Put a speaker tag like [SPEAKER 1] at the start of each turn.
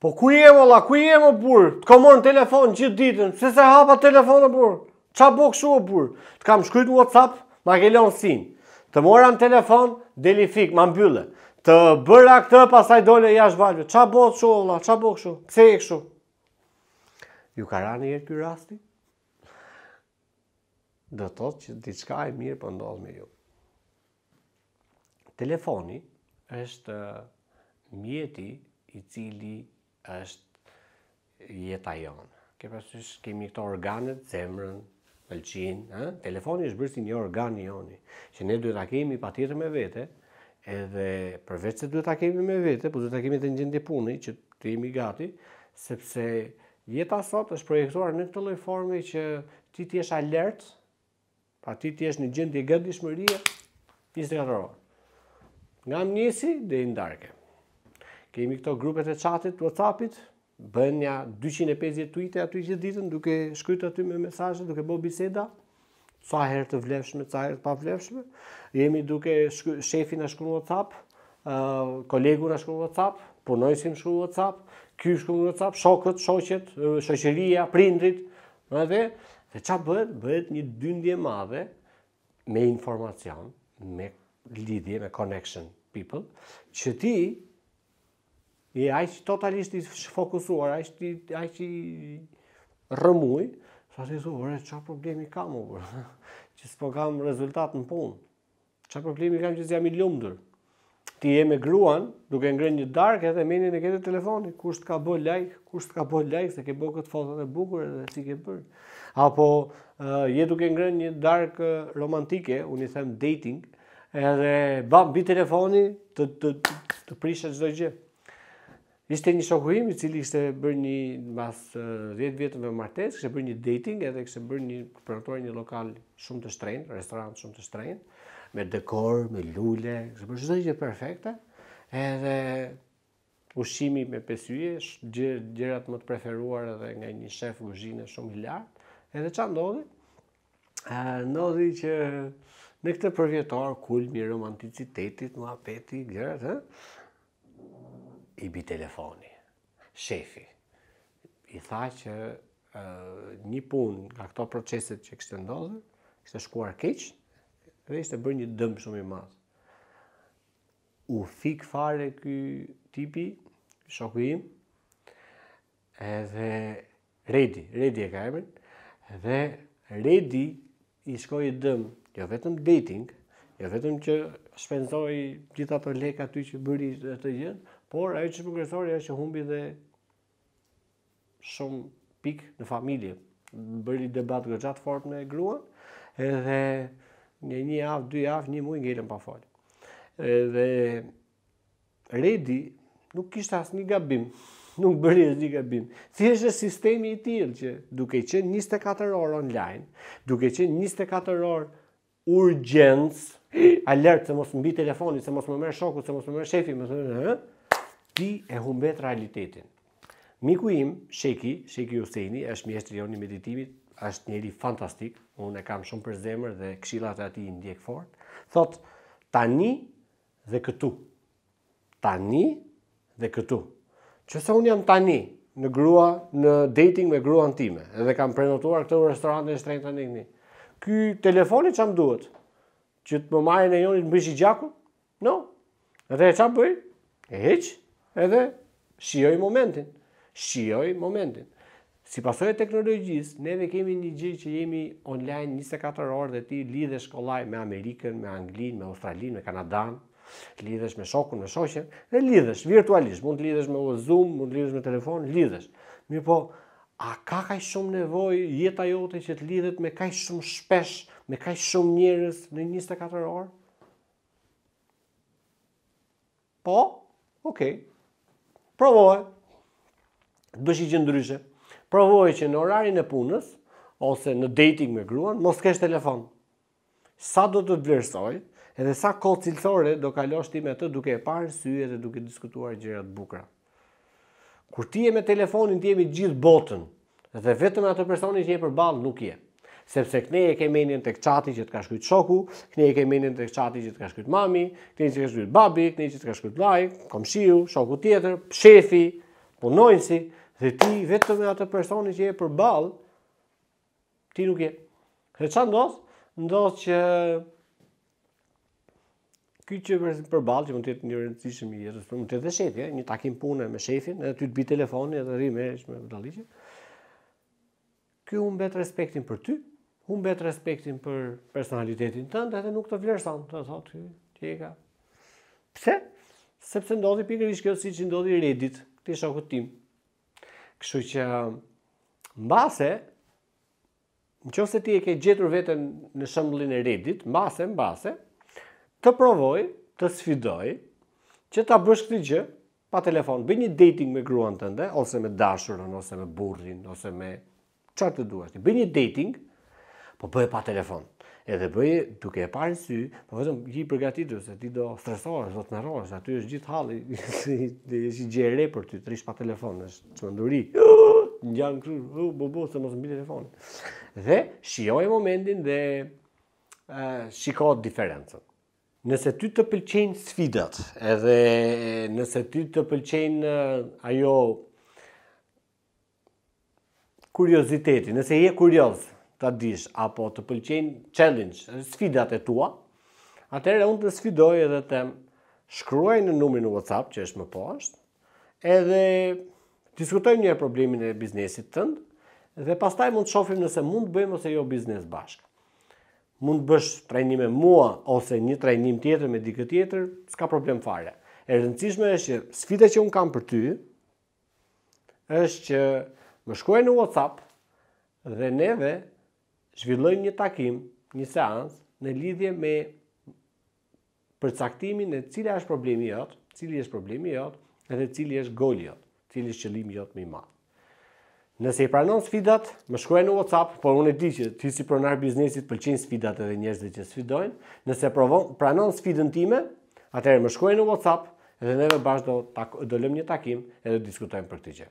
[SPEAKER 1] Po ku je më la, ku je më burë? Të ka në telefon gjithë ditën, se se hapa telefon e burë? Qa bo këshu o burë? Të kam shkryt në Whatsapp, ma ke lënë sinë. Të mora në telefon, delifik, ma mbyllë. Të bëra këtë, pasaj dole jashtë valjë. Qa bo këshu o la, qa bo këshu? Pse e këshu? Ju ka rani e ky rasti? Dhe thotë që diçka e mirë po ndodh me ju. Telefoni është uh, mjeti i cili është jeta jonë. Ke pasysh, kemi këto organet, zemrën, pëlqin, eh? telefoni është bërë si një organ joni, që ne duhet a kemi pa tjetër me vete, edhe përveç se duhet a kemi me vete, po duhet a kemi të gjendje puni, që të jemi gati, sepse jeta sot është projektuar në të lojforme që ti t'jesh alert, pa ti t'jesh në gjendje gëndishmërie, 24 orë. Nga mnjësi dhe i ndarke kemi këto grupet e chatit, Whatsappit, bëhen nja 250 tweet aty gjithë ditën, duke shkryt aty me mesajë, duke bo biseda, sa herë të vlefshme, sa herë të pa vlefshme, jemi duke shefi në shkru Whatsapp, kolegu në shkru Whatsapp, punojësim shkru Whatsapp, ky shkru Whatsapp, shokët, shokët, shokëria, prindrit, në dhe, dhe qa bëhet, bëhet një dyndje madhe me informacion, me lidhje, me connection people, që ti i që totalisht i shfokusuar, aq që i rëmuj, sa të thua, "Ore, çfarë problemi kam unë?" që s'po kam rezultat në punë. Çfarë problemi kam që jam i lumtur? Ti je me gruan, duke ngrënë një darkë edhe menjen e ke te telefoni, kush t'ka bëj like, kush t'ka bëj like se ke bëj këtë foto e bukur edhe si ke bër. Apo uh, je duke ngrënë një darkë romantike, unë i them dating, edhe bam bi telefoni të të të, të prishë çdo gjë. Ishte një shoku im i cili ishte bërë një mbas 10 vjetëve me martesë, kishte bërë një dating edhe kishte bërë një proprietar një lokal shumë të shtrenjtë, restorant shumë të shtrenjtë, me dekor, me lule, kishte bërë çdo gjë perfekte. Edhe ushqimi me pesë gjërat më të preferuara edhe nga një shef kuzhine shumë i lartë. Edhe çfarë ndodhi? Ë ndodhi që në këtë përvjetor kulmi i romanticitetit, muhabeti, gjërat, ë, i bi telefoni, shefi, i tha që uh, një pun nga këto proceset që kështë ndodhë, kështë shkuar keqë, dhe ishte bërë një dëmë shumë i madhë. U fikë fare këj tipi, shoku im, edhe Redi, Redi e ka emrin, dhe Redi i shkoj i dëmë, jo vetëm dating, e vetëm që shpenzoi gjithë ato lek aty që bëri atë gjë, por ajo çështë kryesore është që humbi dhe shumë pikë në familje. Bëri debat goxhat fort me gruan, edhe një një javë, dy javë, një muaj ngelën pa fal. Edhe Redi nuk kishte asnjë gabim, nuk bëri asnjë gabim. Thjesht e sistemi i tillë që duke qenë 24 orë online, duke qenë 24 orë urgjencë, alert se mos mbi telefonin, se mos më merr shoku, se mos më merr shefi, më thonë, Ti e humbet realitetin." Miku im, Sheki, Sheki Useini, është mjeshtri i meditimit, është njëri fantastik, unë e kam shumë për zemër dhe këshillat e ati ndjek fort. Thot, "Tani dhe këtu." Tani dhe këtu. Që se unë jam tani në grua, në dating me gruan time, edhe kam prenotuar këtë restorant në shtrejnë të një Ky telefoni që am duhet, që të më majën e jonit në i gjaku? No. Edhe e qa bëj? E heq, edhe shioj momentin. Shioj momentin. Si pasoj e teknologjisë, neve kemi një gjithë që jemi online 24 orë dhe ti lidhesh kolaj me Amerikën, me Anglinë, me Australinë, me Kanadanë, lidhesh me shokun, me shoqen, dhe lidhesh virtualisht, mund të lidhesh me Zoom, mund të lidhesh me telefon, lidhesh. Mirpo, po, a ka kaj shumë nevoj jeta jote që të lidhet me kaj shumë shpesh, me kaj shumë njërës në 24 orë? Po, okej, okay. provoj, të që ndryshe, provoj që në orarin e punës, ose në dating me gruan, mos kesh telefon. Sa do të të vlerësoj, edhe sa kohë cilësore do kalosh ti me të duke e parë syje dhe duke diskutuar gjërat bukra. Kur ti je me telefonin, ti je me gjithë botën, dhe vetëm ato personi që je për balë nuk je. Sepse këne e ke menin të këqati që të ka shkujt shoku, këne e ke menin të këqati që të ka shkujt mami, këne që të ka babi, këne që të ka shkujt laj, komshiu, shoku tjetër, shefi, punojnësi, dhe ti vetëm me ato personi që je për balë, ti nuk je. Dhe që ndodhë? Ndodhë që Ky që për përball që mund të jetë një rëndësishëm i jetës, mund të jetë shefi, një takim pune me shefin, edhe ty të bëj telefonin edhe rri me me dalliqe. Ky u mbet respektin për ty, humbet respektin për personalitetin tënd, atë nuk të vlerëson, të thotë ky, çeka. Pse? Sepse ndodhi pikërisht kjo siç ndodhi Redit, ti shoku tim. Kështu që mbase Nëse ti e ke gjetur veten në shembullin e Redit, mbase mbase, të provoj, të sfidoj, që ta bësh këtë gjë pa telefon, bëj një dating me gruan tënde ose me dashurën ose me burrin ose me çfarë të duash. Bëj një dating, po bëj pa telefon. Edhe bëj duke e parë sy, po vetëm i përgatitur se ti do stresohesh, do të merrohesh, aty është gjithë halli, është gjë e për ty, trish pa telefon, është çmenduri. Ngjan këtu, u bo bo se mos mbi telefon. Dhe shijoj momentin dhe ë shikoj diferencën. Nëse ty të pëlqejnë sfidat, edhe nëse ty të pëlqejnë eh, ajo kurioziteti, nëse je kurioz të dish, apo të pëlqejnë challenge, sfidat e tua, atëre unë të sfidoj edhe të shkruaj në numri në WhatsApp, që është më poshtë, edhe diskutoj një problemin e biznesit tëndë, dhe pastaj mund të shofim nëse mund të bëjmë ose jo biznes bashkë mund të bësh trajnime mua ose një trajnim tjetër me dikë tjetër, s'ka problem fare. E rëndësishme është që sfida që un kam për ty është që më shkruaj në WhatsApp dhe neve zhvillojmë një takim, një seans në lidhje me përcaktimin e cila është problemi jot, cili është problemi jot, edhe cili është goli jot, cili është qëllimi jot më i madh. Nëse i pranon sfidat, më shkruaj në WhatsApp, por unë e di që ti si pronar biznesit pëlqen sfidat edhe njerëzit që sfidojnë. Nëse provon, pranon sfidën time, atëherë më shkruaj në WhatsApp dhe ne do bash do do lëmë një takim edhe diskutojmë për këtë gjë.